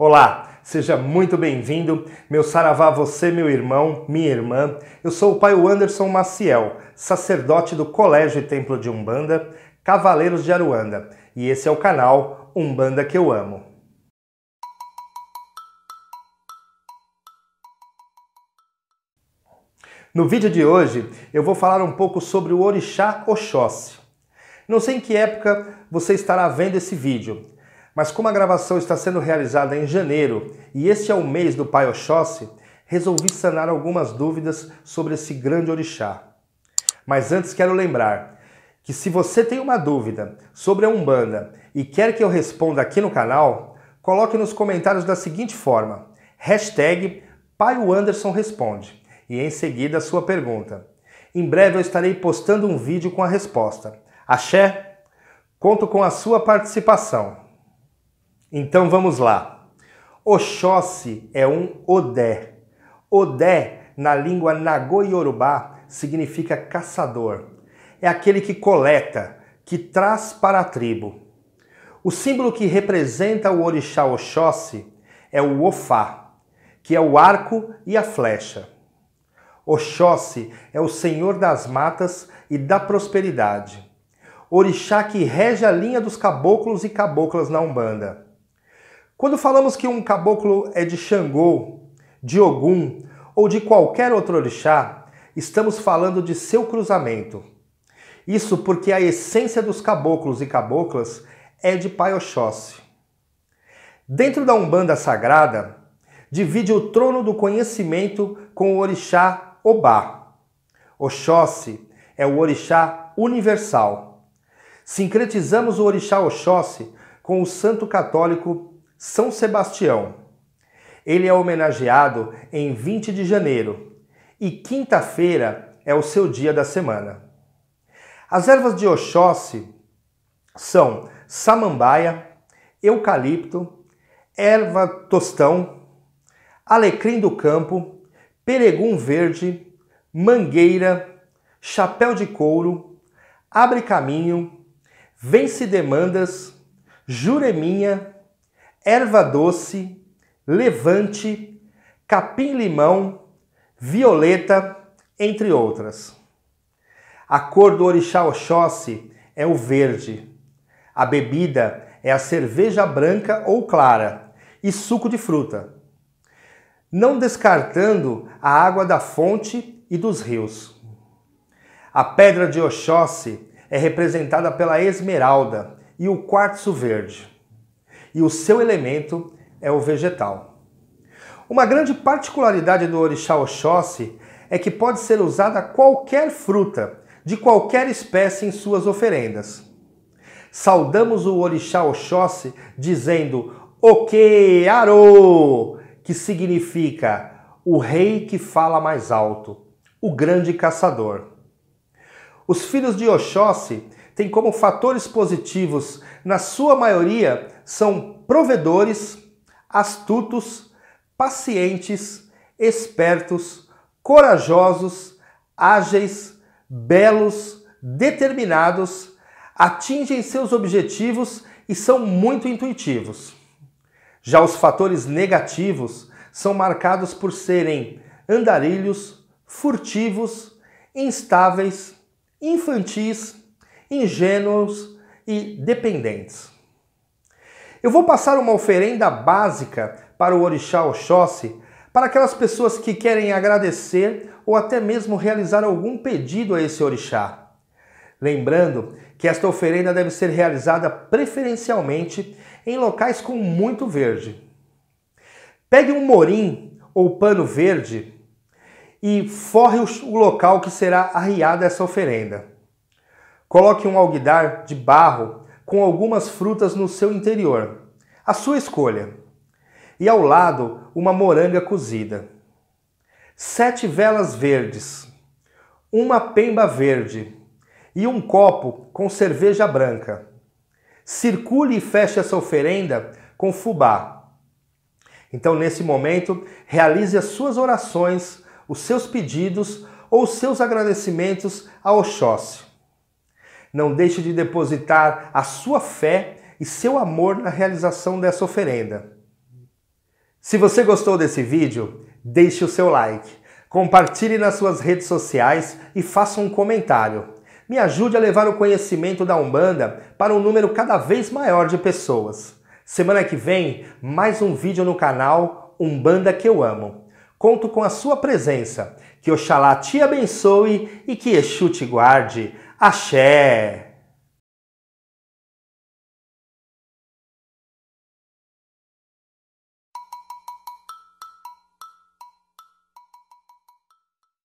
Olá, seja muito bem-vindo, meu saravá, você, meu irmão, minha irmã. Eu sou o pai Anderson Maciel, sacerdote do Colégio e Templo de Umbanda, Cavaleiros de Aruanda, e esse é o canal Umbanda que eu amo. No vídeo de hoje, eu vou falar um pouco sobre o Orixá Oxóssi. Não sei em que época você estará vendo esse vídeo, mas como a gravação está sendo realizada em janeiro e este é o mês do Pai Oxóssi, resolvi sanar algumas dúvidas sobre esse grande orixá. Mas antes quero lembrar que se você tem uma dúvida sobre a Umbanda e quer que eu responda aqui no canal, coloque nos comentários da seguinte forma, hashtag PaioAndersonResponde e em seguida a sua pergunta. Em breve eu estarei postando um vídeo com a resposta. Axé, conto com a sua participação. Então vamos lá. Oxóssi é um odé. Odé, na língua Nagoyorubá, significa caçador. É aquele que coleta, que traz para a tribo. O símbolo que representa o orixá Oxóssi é o Ofá, que é o arco e a flecha. Oxóssi é o senhor das matas e da prosperidade. Orixá que rege a linha dos caboclos e caboclas na Umbanda. Quando falamos que um caboclo é de Xangô, de Ogum ou de qualquer outro orixá, estamos falando de seu cruzamento. Isso porque a essência dos caboclos e caboclas é de Pai Oxóssi. Dentro da Umbanda Sagrada, divide o trono do conhecimento com o orixá Obá. Oxóssi é o orixá universal. Sincretizamos o orixá Oxóssi com o santo católico são Sebastião. Ele é homenageado em 20 de janeiro e quinta-feira é o seu dia da semana. As ervas de Oxóssi são samambaia, eucalipto, erva tostão, alecrim do campo, peregum verde, mangueira, chapéu de couro, abre caminho, vence demandas, jureminha, erva doce, levante, capim-limão, violeta, entre outras. A cor do orixá Oxóssi é o verde. A bebida é a cerveja branca ou clara e suco de fruta, não descartando a água da fonte e dos rios. A pedra de Oxóssi é representada pela esmeralda e o quartzo verde e o seu elemento é o vegetal. Uma grande particularidade do orixá Oxóssi é que pode ser usada qualquer fruta, de qualquer espécie em suas oferendas. Saudamos o orixá Oxóssi dizendo Aro, que significa o rei que fala mais alto, o grande caçador. Os filhos de Oxóssi tem como fatores positivos, na sua maioria, são provedores, astutos, pacientes, espertos, corajosos, ágeis, belos, determinados, atingem seus objetivos e são muito intuitivos. Já os fatores negativos são marcados por serem andarilhos, furtivos, instáveis, infantis, ingênuos e dependentes. Eu vou passar uma oferenda básica para o Orixá Oxóssi para aquelas pessoas que querem agradecer ou até mesmo realizar algum pedido a esse Orixá. Lembrando que esta oferenda deve ser realizada preferencialmente em locais com muito verde. Pegue um morim ou pano verde e forre o local que será arriada essa oferenda. Coloque um alguidar de barro com algumas frutas no seu interior, a sua escolha, e ao lado uma moranga cozida. Sete velas verdes, uma pemba verde e um copo com cerveja branca. Circule e feche essa oferenda com fubá. Então, nesse momento, realize as suas orações, os seus pedidos ou os seus agradecimentos ao Oxóssi. Não deixe de depositar a sua fé e seu amor na realização dessa oferenda. Se você gostou desse vídeo, deixe o seu like, compartilhe nas suas redes sociais e faça um comentário. Me ajude a levar o conhecimento da Umbanda para um número cada vez maior de pessoas. Semana que vem, mais um vídeo no canal Umbanda que eu amo. Conto com a sua presença. Que Oxalá te abençoe e que Exu te guarde. Axé!